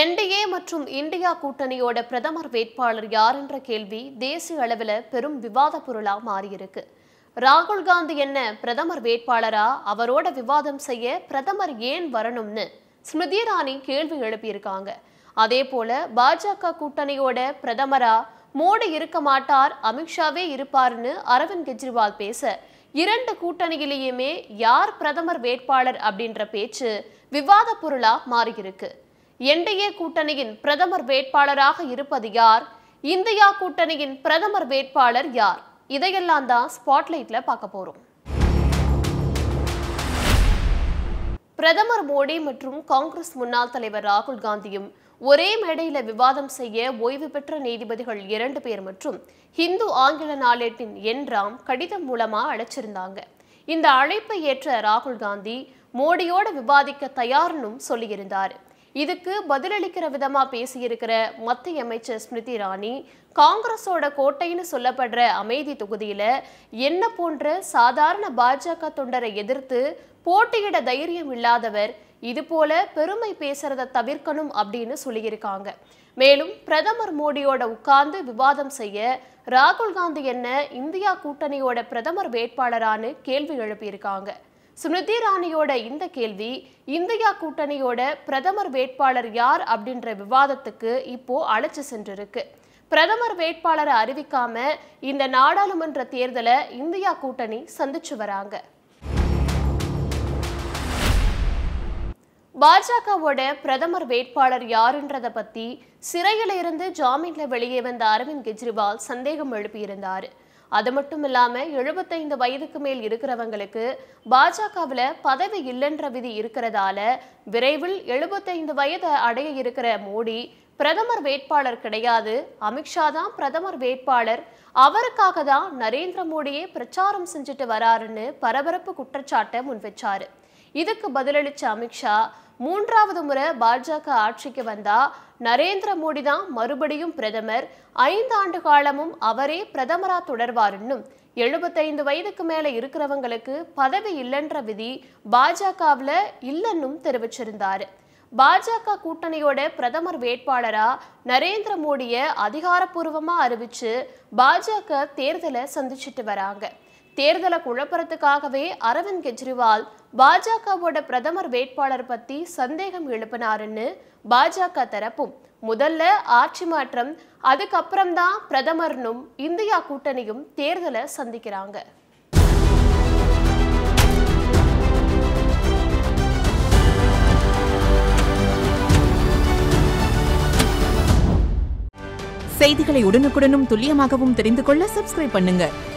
NDA மற்றும் India கூட்டணியோட பிரதமர் வேட்பாளர் யார் என்ற கேள்வி தேசிய அளவில் பெரும் விவாத பொருளாக மாறியிருக்கு ராகுல் காந்தி என்ன பிரதமர் வேட்பாளரா அவரோட விவாதம் செய்ய பிரதமர் ஏன் வரணும்னு ஸ்மிருதி இரானி கேள்வி எழுப்பியிருக்காங்க அதே போல பாஜக கூட்டணியோட பிரதமரா மோடி இருக்க மாட்டார் அமித்ஷாவே இருப்பார்னு அரவிந்த் கெஜ்ரிவால் பேச இரண்டு கூட்டணியிலேயுமே யார் பிரதமர் வேட்பாளர் அப்படின்ற பேச்சு விவாத பொருளா மாறியிருக்கு என்டிஏ கூட்டணியின் பிரதமர் வேட்பாளராக இருப்பது யார் இந்தியா கூட்டணியின் பிரதமர் வேட்பாளர் யார் இதையெல்லாம் தான் ஸ்பாட்லைட்ல பார்க்க போறோம் பிரதமர் மோடி மற்றும் காங்கிரஸ் முன்னாள் தலைவர் ராகுல் காந்தியும் ஒரே மேடையில விவாதம் செய்ய ஓய்வு பெற்ற நீதிபதிகள் இரண்டு பேர் மற்றும் ஹிந்து ஆங்கில நாளேட்டின் என்றாம் கடிதம் மூலமா அழைச்சிருந்தாங்க இந்த அழைப்பை ஏற்ற ராகுல் காந்தி மோடியோட விவாதிக்க தயார்னும் சொல்லியிருந்தார் இதுக்கு பதிலளிக்கிற விதமா பேசியிருக்கிற மத்திய அமைச்சர் ஸ்மிருதி இராணி காங்கிரஸோட கோட்டைன்னு சொல்லப்படுற அமைதி தொகுதியில என்ன போன்ற சாதாரண பாஜக தொண்டரை எதிர்த்து போட்டியிட தைரியம் இல்லாதவர் இது போல பெருமை பேசுறத தவிர்க்கணும் அப்படின்னு சொல்லியிருக்காங்க மேலும் பிரதமர் மோடியோட உட்கார்ந்து விவாதம் செய்ய ராகுல் காந்தி என்ன இந்தியா கூட்டணியோட பிரதமர் வேட்பாளரான்னு கேள்வி எழுப்பியிருக்காங்க ஸ்மிருதி இராணியோட இந்த கேள்வி இந்தியா கூட்டணியோட பிரதமர் வேட்பாளர் யார் அப்படின்ற விவாதத்துக்கு இப்போ அழைச்சு சென்றிருக்கு பிரதமர் வேட்பாளரை அறிவிக்காம இந்த நாடாளுமன்ற தேர்தலை இந்தியா கூட்டணி சந்திச்சு வராங்க பாஜகவோட பிரதமர் வேட்பாளர் யாருன்றதை பத்தி சிறையில இருந்து ஜாமீன்ல வெளியே வந்த அரவிந்த் கெஜ்ரிவால் சந்தேகம் எழுப்பியிருந்தாரு அது மட்டும் இல்லாமல் எழுபத்தைந்து வயதுக்கு மேல் இருக்கிறவங்களுக்கு பாஜகவில் பதவி இல்லைன்ற விதி இருக்கிறதால விரைவில் எழுபத்தைந்து வயதை அடைய இருக்கிற மோடி பிரதமர் வேட்பாளர் கிடையாது அமித்ஷா தான் பிரதமர் வேட்பாளர் அவருக்காக தான் நரேந்திர மோடியே பிரச்சாரம் செஞ்சுட்டு வராருன்னு பரபரப்பு குற்றச்சாட்டை முன்வச்சாரு இதுக்கு பதிலளிச்ச அமித்ஷா மூன்றாவது முறை பாஜக ஆட்சிக்கு வந்தா நரேந்திர மோடி தான் மறுபடியும் பிரதமர் ஐந்து ஆண்டு காலமும் அவரே பிரதமரா தொடர்வாருன்னும் எழுபத்தைந்து வயதுக்கு மேல இருக்கிறவங்களுக்கு பதவி இல்லைன்ற விதி பாஜகவுல இல்லைன்னும் தெரிவிச்சிருந்தாரு பாஜக கூட்டணியோட பிரதமர் வேட்பாளரா நரேந்திர மோடியை அதிகாரப்பூர்வமா அறிவிச்சு பாஜக தேர்தலை சந்திச்சுட்டு வராங்க தேர்தலை குழப்பறதுக்காகவே அரவிந்த் கெஜ்ரிவால் பாஜகவோட பிரதமர் வேட்பாளர் பத்தி சந்தேகம் எழுப்பினாருன்னு பாஜக தரப்பும் முதல்ல ஆட்சி மாற்றம் அதுக்கப்புறம்தான் பிரதமர்னும் இந்தியா கூட்டணியும் தேர்தலை சந்திக்கிறாங்க செய்திகளை உடனுக்குடனும் துல்லியமாகவும் தெரிந்து கொள்ள சப்ஸ்கிரைப் பண்ணுங்க